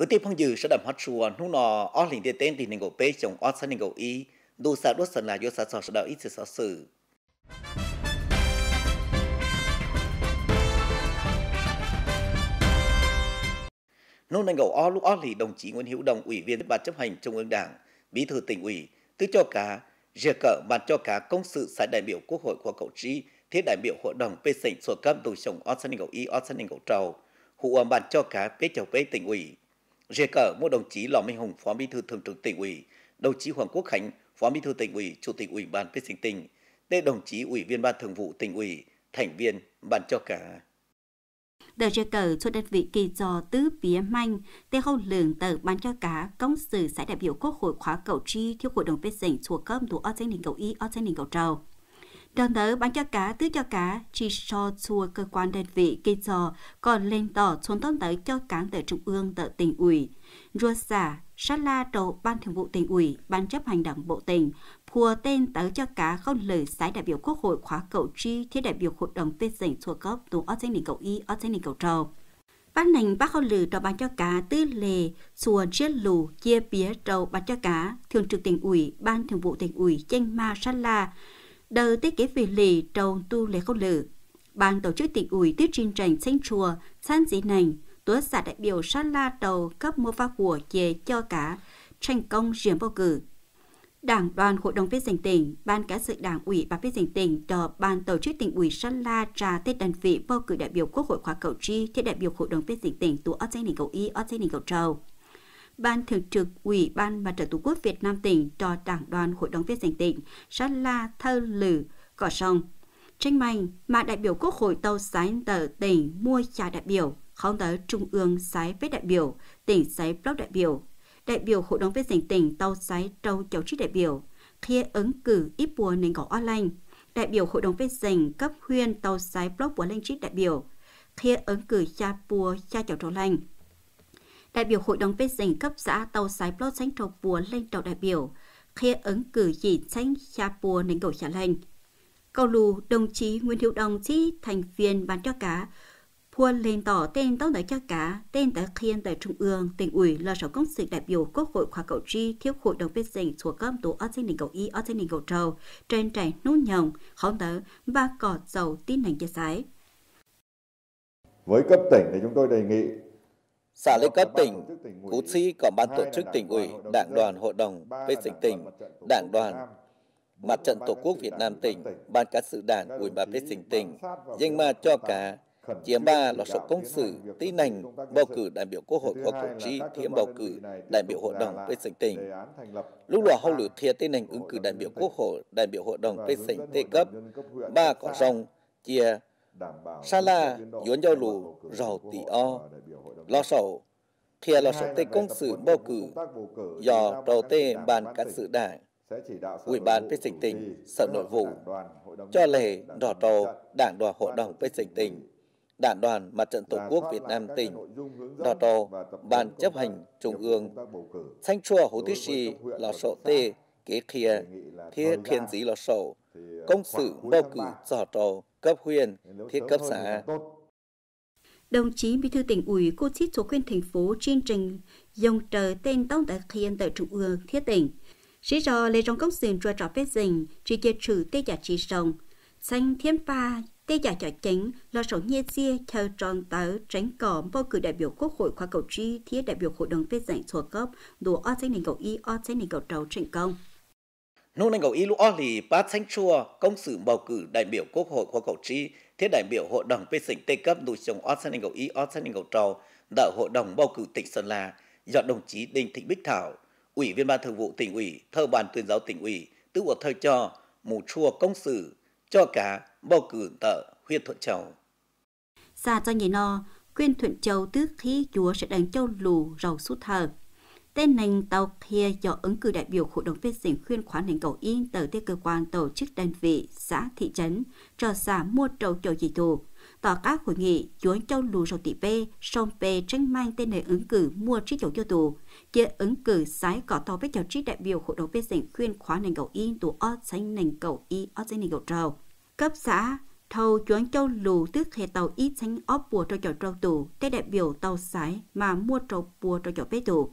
cứ tiếp phong dư sẽ đầm hết chuồn lúc nọ ó liền tiền tên thì nên gỗ bê chồng ó sẽ nên gỗ y đu sa đốt sần là do sa sọ sẽ đạo ít sự sọ sự nô nên gầu o lúc o lì đồng chí nguyễn hữu đồng ủy viên ban chấp hành trung ương đảng bí thư tỉnh ủy tứ cho cá rìa cỡ bàn cho cá công sự xã đại biểu quốc hội của cậu trí thiết đại biểu hội đồng pê sảnh sổ cam tù chồng o sân gầu y o sân gầu trầu hụ bàn cho cá pê chầu pê tỉnh ủy Rìa cờ một đồng chí Lò Minh Hùng, Phó Bí thư Thường trực tỉnh ủy, đồng chí Hoàng Quốc Khánh, Phó Bí thư tỉnh ủy, Chủ tịch ủy ban Vệ sinh tỉnh, tê đồng chí Ủy viên Ban Thường vụ tỉnh ủy, thành viên ban cho cả. Đờ rìa cờ cho đơn vị kỳ trò tứ phía manh, tê hâu lường tờ ban cho cả công sự xã đại biểu quốc hội khóa cầu tri thiếu hội đồng vệ sinh chùa cơm thủ ở trên đỉnh cầu y ở trên đỉnh cầu trầu đồng thời bán cho cả tứ cho cả chỉ cho chùa cơ quan đơn vị kỳ trò còn lên tỏ xuống tốn tới cho cán tới trung ương tới tỉnh ủy rùa xả sát la đầu ban thường vụ tỉnh ủy ban chấp hành đảng bộ tỉnh phùa tên tới cho cả không lời sái đại biểu quốc hội khóa cậu tri thiết đại biểu hội đồng tuyên dành chùa cấp tù ở trên đỉnh cầu y ở trên đỉnh cầu trầu bác nành bác không lử trò bán cho cá tư lề xùa chết lù chia bía trầu bán cho cá thường trực tỉnh ủy ban thường vụ tỉnh ủy chanh ma sát la đờ tiết kế vì lì trầu tu lễ khâu lự, Ban tổ chức tỉnh ủy tiết trình trành xanh chùa, san dĩ nành, tuớ xã đại biểu sát la đầu cấp mô pha của về cho cả tranh công riêng bầu cử. Đảng đoàn Hội đồng viên dân tỉnh, Ban cán sự Đảng ủy và viên dân tỉnh cho Ban tổ chức tỉnh ủy Sơn La trà tết đơn vị bầu cử đại biểu Quốc hội khóa cầu chi thiết đại biểu Hội đồng viên dân tỉnh tụ ở trên đỉnh cầu y ở trên đỉnh cầu trầu. Ban Thường trực Ủy ban Mặt trận Tổ quốc Việt Nam tỉnh cho Đảng đoàn Hội đồng viên dân tỉnh sát la thơ lử cỏ sông. Tranh mạnh mà đại biểu Quốc hội tàu sáng tờ tỉnh mua trả đại biểu, không tới Trung ương sái với đại biểu, tỉnh sái block đại biểu, đại biểu Hội đồng viên dân tỉnh tàu sái trâu cháu trí đại biểu, khi ứng cử ít bùa nền gõ online, đại biểu Hội đồng viên dân cấp huyện tàu sái block của linh trí đại biểu, khi ứng cử cha bùa cha cháu trâu lành, đại biểu Hội đồng bên dành cấp xã tàu sái plot sánh trọc bùa lên đầu đại biểu, khi ứng cử chỉ sánh cha bùa nền cầu trả lệnh. Cầu lù, đồng chí Nguyễn hữu Đồng chí thành viên bán cho cá, Pua lên tỏ tên tóc đại cho cá, tên đại khiên tại trung ương, tỉnh ủy là sở công sự đại biểu quốc hội khóa cầu tri thiếu hội đồng viên dành thuộc cơm tổ ở trên đỉnh cầu y ở trên đỉnh cầu trầu, trên trại nút nhồng, khóng tớ, ba cỏ dầu tin hành chia sái. Với cấp tỉnh thì chúng tôi đề nghị Xã lấy cấp tỉnh, cú sĩ có ban tổ chức tỉnh ủy, đảng đoàn hội đồng, phê sinh tỉnh, đảng đoàn, mặt trận tổ quốc Việt Nam tỉnh, ban cán sự đảng, ủy ban phê sinh tỉnh, danh ma cho cả chiếm ba là số công sự tiến hành bầu cử đại biểu quốc hội của cử tri thiếm bầu cử đại biểu hội đồng vệ sinh tỉnh lúc lò hậu lử thiệt tiến hành ứng cử đại biểu quốc hội đại biểu hội đồng vệ sinh tê cấp ba có dòng chia sa la yuan giao lù rào tỷ o lo sầu khi là sở tây công sự bầu cử do đầu tê bàn cán sự đảng ủy ban phê sinh tỉnh sở nội vụ cho lễ đỏ đầu đảng đoàn hội đồng phê sinh tỉnh đảng đoàn mặt trận tổ quốc Việt Nam tỉnh, đỏ đỏ, ban chấp hành trung ương, thanh chua hồ tí sĩ lò sổ tê, kế kia, thiết thiên dí lò sổ, Ờ, công sự bầu cử giỏ trò cấp huyện thiết cấp xã. Đồng chí Bí thư tỉnh ủy cô chít số khuyên thành phố chương trình dòng trời tên tông tại khiên tại trung ương thiết tỉnh. Sĩ trò lấy trong công xin cho trò phết dình, chỉ kia trừ tê giả trí sông Xanh thiên pha, tê giả cho chính lo sổ nhê xia chờ tròn tớ tránh cỏ bầu cử đại biểu quốc hội khoa cầu tri thiết đại biểu hội đồng phết dành thuộc cấp đủ o xanh nền cầu y o xanh nền cầu trầu thành công. Nô nành cầu y lũ lì bát xanh chua công sự bầu cử đại biểu quốc hội của cậu tri thiết đại biểu hội đồng phê sỉnh tây cấp đủ chồng o sanh cầu y o sanh cầu trầu đại hội đồng bầu cử tỉnh Sơn La do đồng chí Đinh Thị Bích Thảo ủy viên ban thường vụ tỉnh ủy thơ ban tuyên giáo tỉnh ủy tư của thơ cho mù chua công sự cho cả bầu cử tợ huyện thuận châu xa cho nhị no quyên thuận châu tước khí chúa sẽ đánh châu lù rầu sút thờ tên nành tàu kia do ứng cử đại biểu Hội đồng phê duyệt khuyên khoán hành cầu yên từ tới cơ quan tổ chức đơn vị, xã, thị trấn, cho xã mua trầu cho dịch vụ. Tỏ các hội nghị chuối châu lù sầu tỷ p sông p tranh mang tên nền ứng cử mua trí chỗ cho tù. Kia ứng cử sái cỏ tàu với cháu trí đại biểu Hội đồng phê duyệt khuyên khóa hành cầu yên tù ót xanh nành cầu y ót xanh nành cầu trầu. Cấp xã, thầu chuối châu lù tức hệ tàu ít xanh óp bùa cho cháu trâu tù, tên đại biểu tàu sái mà mua trầu bùa cho cháu bê tù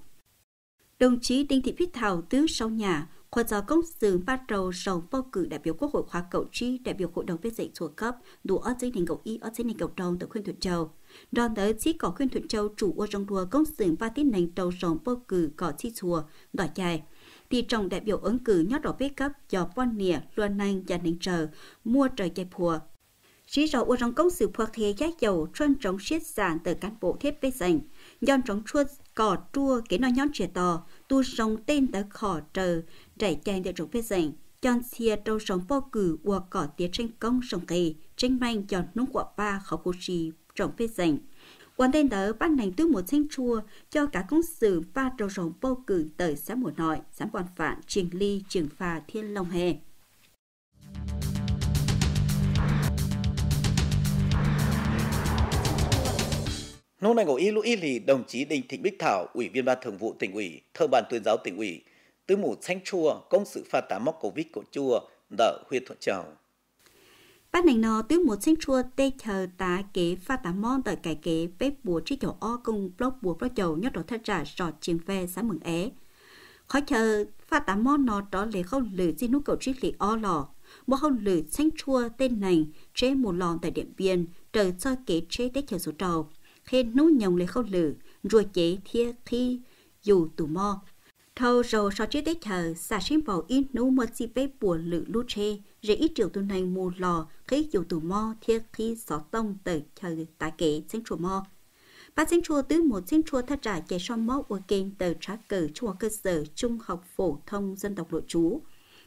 đồng chí Đinh Thị Bích Thảo tứ sau nhà, khoa giáo công sự bắt đầu sầu bầu cử đại biểu Quốc hội khóa cậu chi đại biểu Hội đồng viên dạy thuộc cấp đủ ở trên đỉnh cầu y ở trên đỉnh cầu đồng tại khuyên thuận châu. Đoàn tới chỉ có khuyên thuận châu chủ ở trong đua công sự và tiến hành đầu sầu bầu cử có chi chùa đòi dài thì trong đại biểu ứng cử nhót đỏ bế cấp do quan nịa luân năng và ninh trở mua trời chạy phùa chỉ rõ ở trong công sự phật thế giá dầu trơn trọng siết sản từ cán bộ thiết bế dành dòng trọng chuột cỏ chua cái nó nhóm trẻ to tu sống tên tới khỏ trờ rải chàng để rộng phê dành chọn xìa trâu sống bò cử và cỏ tía tranh công sống kỳ tranh manh chọn nung quả ba khó phụ trì rộng phê dành quan tên tới ban hành tư một tranh chua cho cả công sự ba trâu sống bò cử tới xã mùa nội xã bọn phản triềng ly trường phà thiên long hề nô này ngồi y lũ y lì đồng chí Đinh Thị Bích Thảo, Ủy viên Ban Thường vụ tỉnh ủy, thơ ban tuyên giáo tỉnh ủy, tứ mù xanh chua, công sự pha tá móc cổ vít cổ chua, đỡ huyệt thuận trầu. Bác nành nó tứ mù xanh chua tê chờ tá kế pha tá mon tờ cải kế bếp bùa trí chầu o cùng blog bùa blog chầu nhất đồ thất trả sọt chiềng về xã mừng é. khói chờ pha tá mon nó đó lấy không lử di nút cầu trí lì o lò, một hông lử xanh chua tên nành chế một lòn tại điện viên trời cho kế chế tê chờ số trầu khi nú nhồng lại khâu lử rồi chế thiê khi dù tù mò thâu rồi sau chế tết thờ xả xin vào ít nú mơ chi bếp bùa lử lú chê rễ ít triệu tù này mù lò khi dù tù mò thiê khi xó tông tờ thờ tại kệ sinh chùa mò ba sinh chùa tứ một sinh chùa thật trả chạy so mó của kênh tờ trá cử chùa cơ sở trung học phổ thông dân tộc nội chú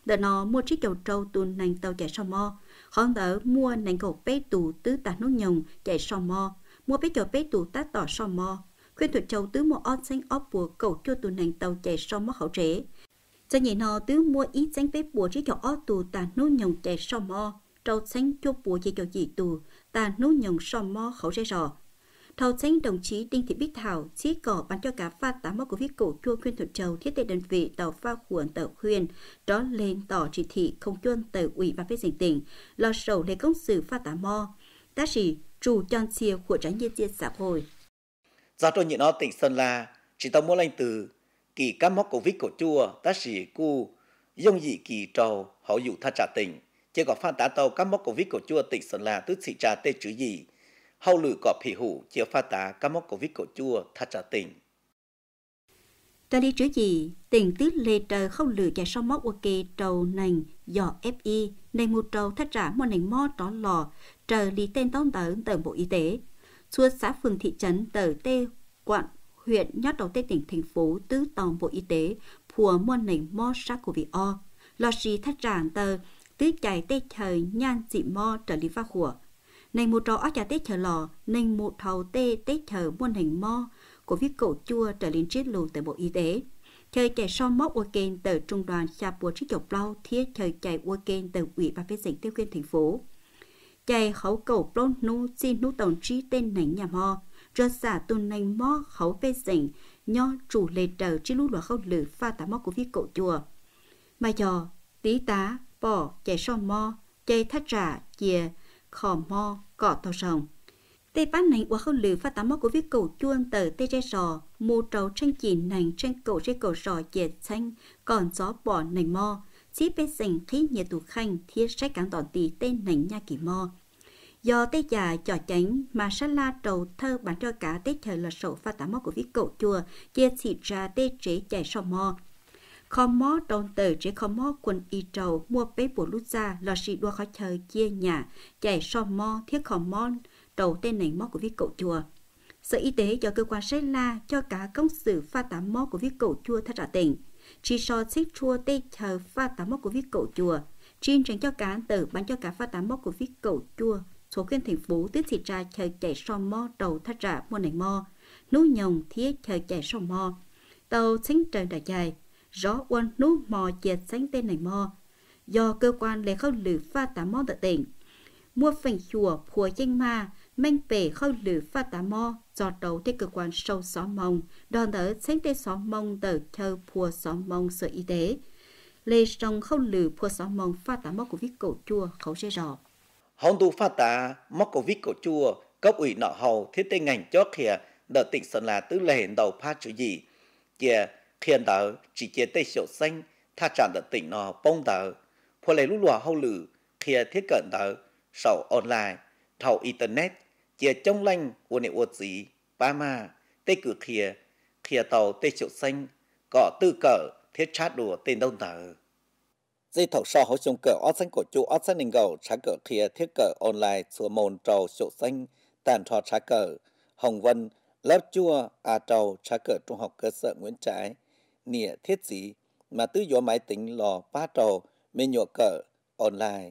đợt nó mua chiếc cầu trâu tù nành tàu chạy so mò khó đỡ mua nành cầu bê tù tứ tà nút nhồng chạy so mò mua cho 무엇이 겹에 두다 tỏ so mò khuyên thuật châu tứ mua on xanh óp bùa cầu cho tù nàng tàu chạy so mò hậu trễ cho nhảy nò tứ mua ý xanh bếp bùa chỉ cho óp tù tà nô nhồng chạy so mò trâu xanh cho bùa chỉ cho dị tù tà nô nhồng so mò khẩu trễ rò thầu xanh đồng chí đinh thị bích thảo chỉ cỏ bán cho cá pha tám mò của viết cổ chua khuyên thuật châu thiết tệ đơn vị tàu pha khuẩn tàu khuyên đó lên tỏ chỉ thị không chuôn tờ ủy ban phê tỉnh tỉnh lo sầu lấy công sự pha tám mò ta chỉ chủ chọn chia của trái nhân dân xã hội. Giá trò nhiệt nó tỉnh Sơn La, chỉ tao muốn lên từ kỳ cá mốc covid của chùa chua, sĩ cu, dông dị kỳ trầu, hậu dụ tha trả tỉnh. Chỉ có pha tá tàu cá mốc covid của chùa tỉnh Sơn La tức sĩ trà tê chữ gì. Hậu lử có phỉ hủ, chỉ pha tá cá mốc covid của chùa tha trả tỉnh. Trà đi chữ gì, tỉnh tứ lê trời không lử chạy sau móc ok trầu nành, giỏ FI, nành mù trầu thắt trả một nành mò tró lò, trở lý tên tông tờ tờ Bộ Y tế, suốt xã phường thị trấn tờ tê quận huyện nhất đầu tê tỉnh thành phố tứ tòng Bộ Y tế phùa môn nền mô sắc của vị o. Lò xì thắt ràng tờ tứ chạy tê trời nhan dị mô trở lý phát khủa. Nành một trò ở chả tê chờ lò, nành một thầu tê tê chờ muôn hình mô của viết cổ chua trở lên chết lù tại Bộ Y tế chơi chạy so móc ô kênh từ trung đoàn xa bùa trí chọc lâu thiết chơi chạy ô kênh từ ủy ban vệ sinh tiêu quyên thành phố chạy khẩu cầu plon nu chi nu tổng trí tên này nhà mò rơ xả tuần này mò khẩu phê dành nho chủ lệ trở chi lũ lọ khâu lử pha tá mò của vi cậu chùa mà dò tí tá bỏ chạy so mò chạy thắt trả chìa khò mò cọ tàu rồng tê bán này qua khâu lử pha tá mò của vi cậu chuông tờ tê tre sò mù trầu tranh chỉ nành tranh cậu tre cầu sò chìa xanh còn gió bỏ nành mò chỉ bên dành khí nhiệt tù khanh thiết sách cán tỏ tỷ tên nảnh nha kỳ mò do tết già cho chánh mà sát la trầu thơ bán cho cả tết trời là sổ pha tả mó của viết cậu chùa chia xịt ra tết chế chạy sò mò khó mó đồn tử chế khó mó quần y trầu mua bế bổ lút ra là xì đua khó chơi chia nhà chạy sò mò thiết khó mó đầu tên nảnh mó của viết cậu chùa Sở Y tế cho cơ quan xét la cho cả công sự pha tả mó của viết cậu chùa thật trả tỉnh. Chỉ so xích chua tê chờ pha tả mó của viết cậu chùa. Trên tránh cho cả tử bán cho cả pha tả mó của viết cậu chùa số kiên thành phố tiết xịt ra chơi chạy sông mò đầu thắt rạ mua này mò nú nhồng thiết chơi chạy sông mò tàu xánh trời đã dài gió quân nú mò chệt xánh tên này mò do cơ quan lấy khâu lử pha tá mò tại tỉnh mua phành chùa phùa chanh ma manh bể khâu lử pha tá mò do đầu tới cơ quan sâu xó mông đoàn tới xánh tên xó mông tờ chơi phùa xó mông sở y tế lê sông khâu lử phùa xó mông pha tá mò của viết cổ chùa khẩu xe rò hòn tu pha tá mắc cổ cổ chua cấp ủy nọ hầu thiết tê ngành chót khìa đợt tỉnh sơn la tứ lệ đầu phát chủ gì kia khiên tờ chỉ chia tê sổ xanh tha tràn đợt tỉnh nọ bông tờ phô lệ lúc lùa hậu lử khìa thiết cận tờ sầu online thầu internet chia trong lanh của nệ uột gì ba ma tê cử khìa khìa tàu tê sổ xanh cọ tư cờ thiết chát đùa tên đông tờ dây thầu sau hỗ trợ cửa ót xanh của chú ót xanh đình gầu trá cửa kia thiết cửa online chùa môn trầu sổ xanh tàn thọ trá cửa hồng vân lớp chua à trầu trá cửa trung học cơ sở nguyễn trãi nịa thiết gì mà tứ dỗ máy tính lò ba trầu mê nhựa cửa online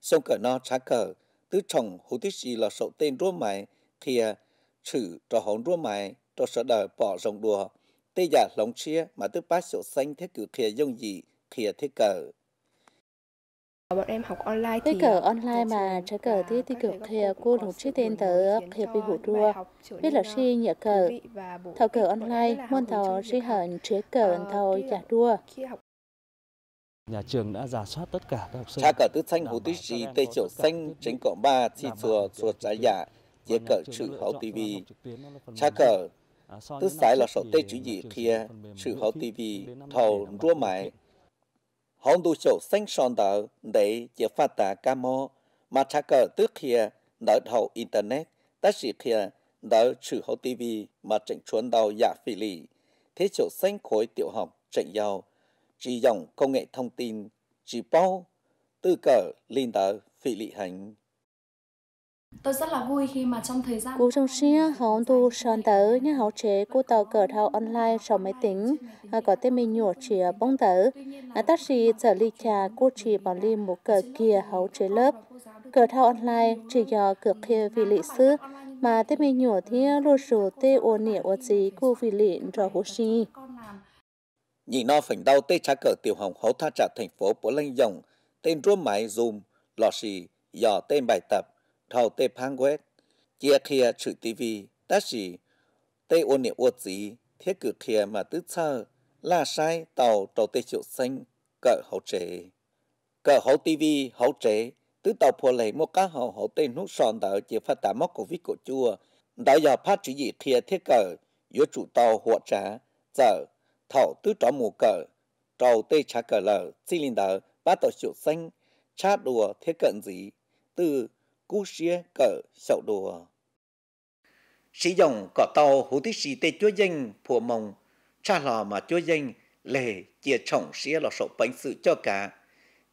sông cửa no trá cửa tứ chồng hữu tích gì là sổ tên rúa máy kia chữ trò hồng rúa máy trò sợ đời bỏ rồng đùa tây giả lóng chia mà tứ ba sổ xanh thiết cửa kia dông gì kia thiết cửa Ờ, bọn em học online thì cờ online mà chơi cờ thì thì cực thì cô lục chiếc tên tờ hiệp vi hủ đua biết là si nhờ cờ thầu cờ online môn thầu si hận chế cờ thầu giả đua nhà trường đã giả soát tất cả các học sinh. Cha cờ tứ xanh hồ tứ gì tây chỗ xanh chính cỏ ba chi chùa chùa trái giả chế cờ chữ hậu tivi. Cha cờ tứ sái là sổ tây chữ gì kia chữ hậu tivi thầu rua mãi hòn đủ chỗ sinh son đỡ để chế phát tà ca mô mà trả cờ tức kia đỡ hậu internet ta chỉ kia đỡ trừ hậu tv mà trịnh chuẩn đầu giả dạ phi lì thế chỗ sinh khối tiểu học trịnh giàu chỉ dòng công nghệ thông tin chỉ bao tư cờ linh đỡ phi lì hành Tôi rất là vui khi mà trong thời gian... Cú trong xe họ tu sơn tớ nhưng họ chế cô tàu cờ thao online trong máy tính có tên mình nhỏ chỉ bóng tớ. Tác sĩ trở ly trà cô chỉ bảo ly một cờ kia họ chế lớp. Cờ thao online chỉ do cờ kia vì lịch sử mà tên mình nhỏ thì lô rủ tê ô nịa ô chí cô vì lịch rõ hồ xì. Nhìn nó phỉnh đau tê trá cờ tiểu hồng hấu tha trả thành phố Bố Lanh Dòng, tên rua máy Zoom, lò xì, dò tên bài tập, thầu tê phang quét chia kia chữ tivi ta chỉ tê ô niệm ô gì thiết cử kia mà tứ sơ là sai tàu tàu tê triệu xanh cỡ hậu trễ cỡ hậu tivi hậu trễ tứ tàu phù lệ một cá hậu hậu tê nút sòn đỡ chỉ phát tả móc cổ vít cổ chua đã giờ phát chữ gì kia thiết cỡ giữa chủ tàu hộ trả giờ thầu tứ trỏ mù cỡ tàu tê trả cỡ lở cylinder ba tàu triệu xanh chát đùa thiết cận gì từ cú xia cỡ sậu đùa. Sĩ dòng cỏ tàu hú tí sĩ tê chúa danh phùa mông, cha lò mà chúa danh lề chia trọng xia lò sậu bánh sự cho cả.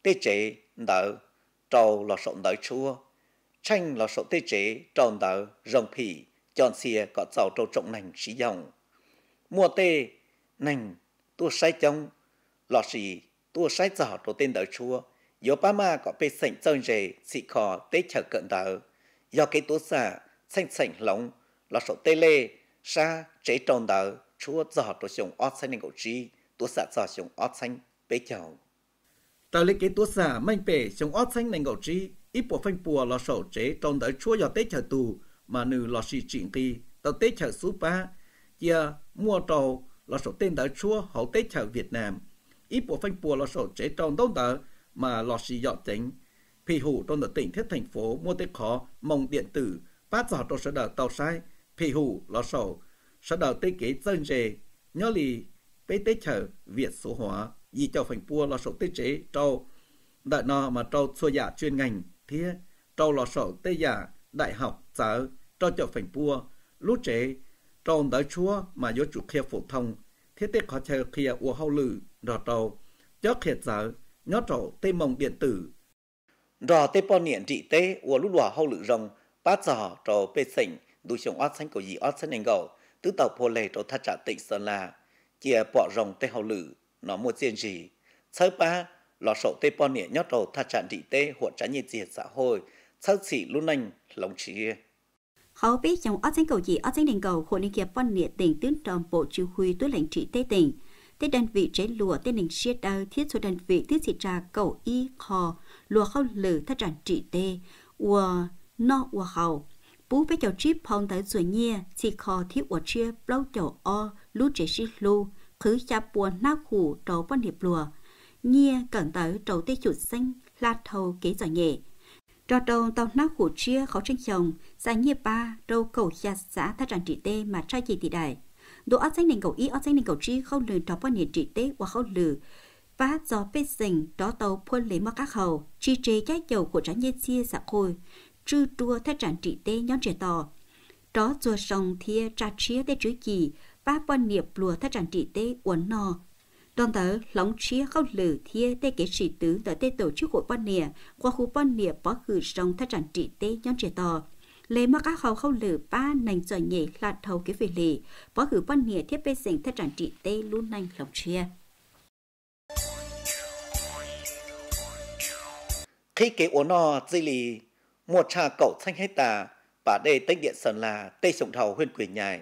Tê chế nở, trầu lò sậu nở chua, tranh lò sậu tê chế tròn nở rồng phỉ, tròn xia có tàu trâu trọng nành sĩ dòng. Mùa tê, nành, tua sai chông, lò xì, tua sai giỏ trâu tên đỡ chua, yếu ba ma có bê sảnh trông rề xị khó tế chờ cận đỡ. Do cái tố xả, xanh sảnh lóng, là sổ tê lê, xa chế tròn đỡ, chúa giò tổ sông ọt xanh nên cậu chi tố xả giò sông ọt xanh bê chào. Tờ lý kế tố xả manh bể sông ọt xanh nên cậu chi ít bộ phanh bùa là sổ chế tròn đỡ chúa giò tế chờ tù, mà nữ là xì chuyện kỳ, tàu tế chờ số ba, giờ mua trầu là sổ tên đỡ chua hậu tế chợ Việt Nam. Ít bộ phanh bùa là sổ chế tròn đông đỡ, mà lọt xì dọn tính. Phi hủ trong đợt tỉnh thiết thành phố mua tế khó, mông điện tử, phát giọt trong sở đờ tàu sai, phi hủ lọ sổ, sở đờ tế kế dân dề, nhớ lì, tế tế chở, việt số hóa, dì cho phành pua lọ sổ tế chế, trâu. Đại nọ mà trâu xua giả chuyên ngành, thiết, trâu lọ sổ tế giả, đại học, giả trâu cho phành pua, lút chế, trâu đỡ chúa mà vô chủ kia phổ thông, thiết tế khó chờ kia ua hậu lử, đỏ trâu, chó khiệt sở, nhót rổ tê mồng điện tử. Rò tê bò niệm trị tê ua lúc lòa hậu lự rồng, bát giò trò bê sỉnh, đu chồng ót xanh cầu gì ót xanh nền gầu, tứ tàu phô lề trò thắt trả tịnh sơn la chìa bọ rồng tê hậu lự, nó mua riêng gì. Sớ ba, lò sổ tê bò niệm nhót rổ thắt trả trị tê hụt trả nhiệt diệt xã hội, sớ xỉ luôn anh, lòng chia khó biết trong ớt xanh cầu gì ớt xanh đền cầu hội liên hiệp phân liệt tỉnh tướng tròn bộ chỉ huy tư lệnh trị tây tỉnh tết đơn vị chế lùa tết nình siết đờ thiết số đơn vị thiết xị trà cầu y khò lùa khâu lử thắt tràn trị tê ua no ua hầu bú với chầu chip phong tới rồi nhia xị khò thiết ua chia lâu chầu o lú chế xịt lù khứ cha buồn nát hủ trầu văn hiệp lùa nhia cẩn tới trầu tê chuột xanh la thầu kế giỏi nhẹ trò trâu tàu nát hủ chia khó tranh chồng xa nhia ba trâu cầu cha xã thắt tràn trị tê mà trai gì thì đại đồ ở danh nền cầu y ở danh nền cầu chi không lừa đó bao niệm trị tế và không lừa và do bê sình đó tàu phun lấy mà các hầu chi chế giá dầu của trái nhiên chia xã khôi trư tua thay trạng trị tế nhóm trẻ tò đó chùa sông thia trà chia tế chữ kỳ và quan niệm lùa thay trạng trị tế uốn nò đoàn tờ lóng chia không lử thia tê kế sĩ tứ tờ tê tổ chức hội ban nìa qua khu ban nìa bó khử sông thay trạng trị tế nhóm trẻ tò lê mắc các hậu không lử ba nành trở nhảy là thầu cái về lì bỏ hữu quan hệ thiết bê sinh thất tràn trị tê luôn nành lồng chia khi kế ổn nò dây lì một trà cậu xanh hết tà bà đê tách điện sơn là tây sông thầu huyên quyền nhài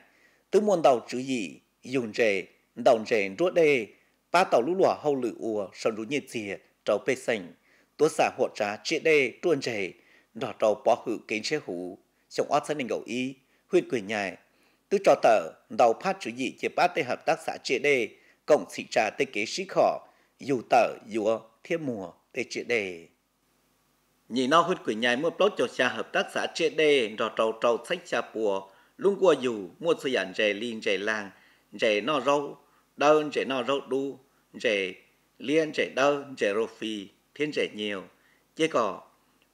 tứ môn đầu chữ gì dùng rề đồng rề rốt đê ba tàu lũ lỏ hậu lử ùa sơn rú nhiệt dìa trầu bê sinh tua xả hộ trà trị đê tuôn rề đỏ trầu bỏ hữu kính chế hữu trong ót sân đình gầu y, huyên quỷ nhài. Tư trò tờ, đầu phát chủ dị chế bát tê hợp tác xã chế đề, cổng xị trà tê kế sĩ khỏ, dù tờ, dù thiên mùa tê chế đề. Nhìn no huyết quỷ nhài mua plot cho xa hợp tác xã chế đề, rò trầu trầu sách xa bùa, luôn qua dù mua sư dàn rè liên rè làng, rè no râu, đơn rè no râu đu, rè liên rè đơn rè rô phi, thiên rè nhiều. Chế cỏ,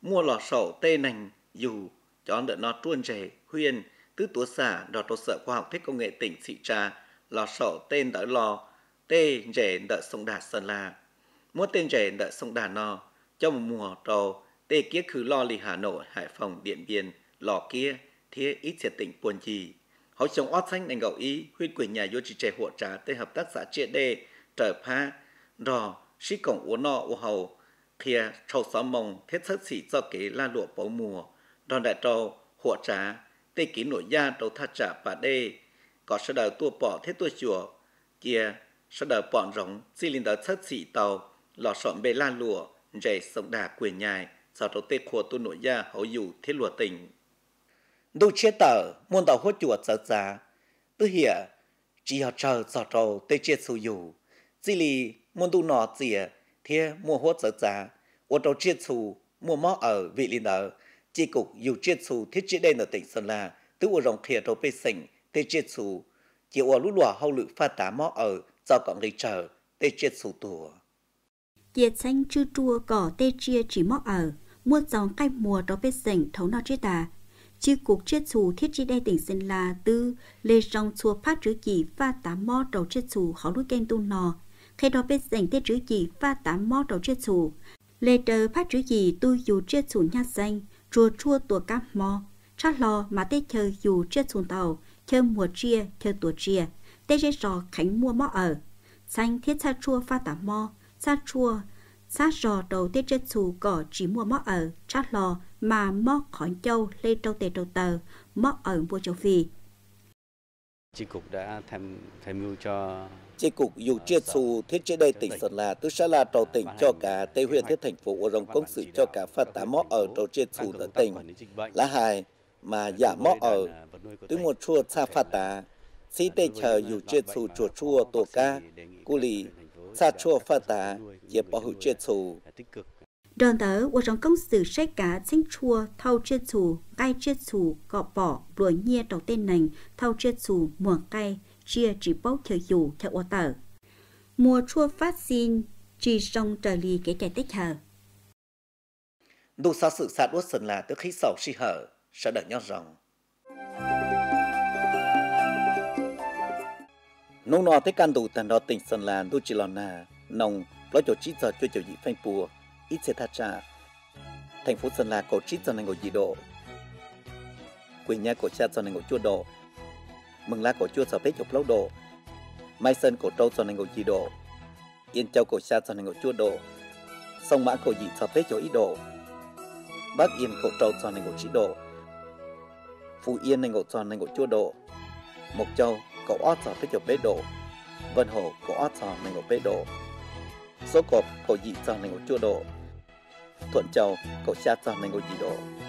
mua lò sổ tê nành, dù cho đợt nó truôn rể huyền tứ tố xả đọt đột sở khoa học thích công nghệ tỉnh Sị Trà lò sổ tên đỡ lò tê rể đỡ sông Đà Sơn La mua tên rể đỡ sông Đà no cho một mùa trầu tê kia khứ lo lì Hà Nội Hải Phòng Điện Biên lò kia thiết ít thiệt tỉnh buồn gì hậu chồng ót xanh đành gậu ý huyết quyền nhà vô trì trẻ hộ trá tê hợp tác xã chia đê trở pha rò sĩ cổng uống nọ u hầu kia trầu xóm mông thiết sất xỉ do kế la lụa bấu mùa đòn đại trâu hộ trá tê ký nội gia đầu tha trả bà đê có sơ đời tua bỏ thế tua chùa kia sơ đời bọn rồng xin linh đỡ thất xị tàu lò sọn bê la lụa rẻ sông đà quyền nhài sau đầu tê khua tu nội gia hậu dù thế lụa tình đô chế tờ môn tàu hốt chùa sợ giá tư hiệ chỉ họ chờ sợ trâu tê chế sù dù xin lì môn tu nọ xìa thế mua hốt sợ giá ô trâu chế sù mua mó ở vị linh đỡ chi cục dù chiết xù thiết chế đây ở tỉnh Sơn La, tức ở rồng khía đầu bê sỉnh, tê chiết xù, chỉ ở lũ lùa hậu lự pha tá mó ở, do cọng lý chờ tê chiết xù tùa. Diệt xanh chư chua cỏ tê chia chỉ mó ở, mua dòng cay mùa đó bê sỉnh thấu no chết tà. Chi cục chiết xù thiết chế đây tỉnh Sơn La tư, lê rồng chua phát chữ chỉ pha tá mó đầu chiết xù khó lũ kênh tu nò, khi đó bên dành tê chữ gì pha tá mó đầu chết xù. Lê tờ phát chữ gì tu dù chết xù nha xanh chua chua tua cam mò cha lo mà tê chờ dù chưa xuống tàu chờ mùa chia chờ tua chia tê dê rò khánh mua mò ở xanh thiết cha chua pha tả mò cha chua xa rò đầu tê trên xù cỏ chỉ mua mó ở trát lo mà mó khỏi châu lê trâu tề trâu tờ mó ở mua châu phi. Chi cục đã tham, tham mưu cho Chi cục dù chia xù thiết chế đây tỉnh Sơn La tức sẽ là trò tỉnh cho cả Tây huyện thiết thành phố rồng công sự cho cả phát tá mó ở trò chia xù tận tỉnh là hai mà giả dạ mó ở tức một chua xa phát tá sĩ tây chờ dù chia xù chùa chua tổ ca cu lì xa chua phát tá dịp bỏ hữu chia xù Đoàn tớ của trong công sự sách cả sinh chua thâu chia xù, cay chia xù, cọ bỏ, lúa nhia đầu tên nành, thâu chia xù, mùa cay chia chỉ bốc thời dù theo ô tờ. Mùa chua phát sinh chỉ sông trời lì kể kẻ tích hờ. Đủ xa sự sát uất sần là tức khí sầu si hở, sẽ đợi nhau rồng. Nông nọ thấy can đủ tàn đo tỉnh sần là đủ chỉ lò nà, nồng, lo chỗ chỉ giờ cho chiều dị phanh bùa, ít sẽ tha trà. Thành phố Sơn La cổ chỉ giờ này ngồi dị độ. Quê nhà của cha giờ này ngồi chua độ, mừng la cổ chua sở phết chụp lâu đồ mai sơn cổ trâu sơn hành cổ chi đồ yên châu cổ xa sơn hành cổ chua đồ sông mã cổ dị sở phết chỗ ít đồ bắc yên cổ trâu sơn hành cổ chỉ đồ phú yên hành cổ sơn hành cổ chua đồ mộc châu cổ ót sở phết chụp bế đồ vân hồ cổ ót sở hành cổ bế đồ số cộp cổ dị sở hành cổ chua đồ thuận châu cổ xa sơn hành cổ chi đồ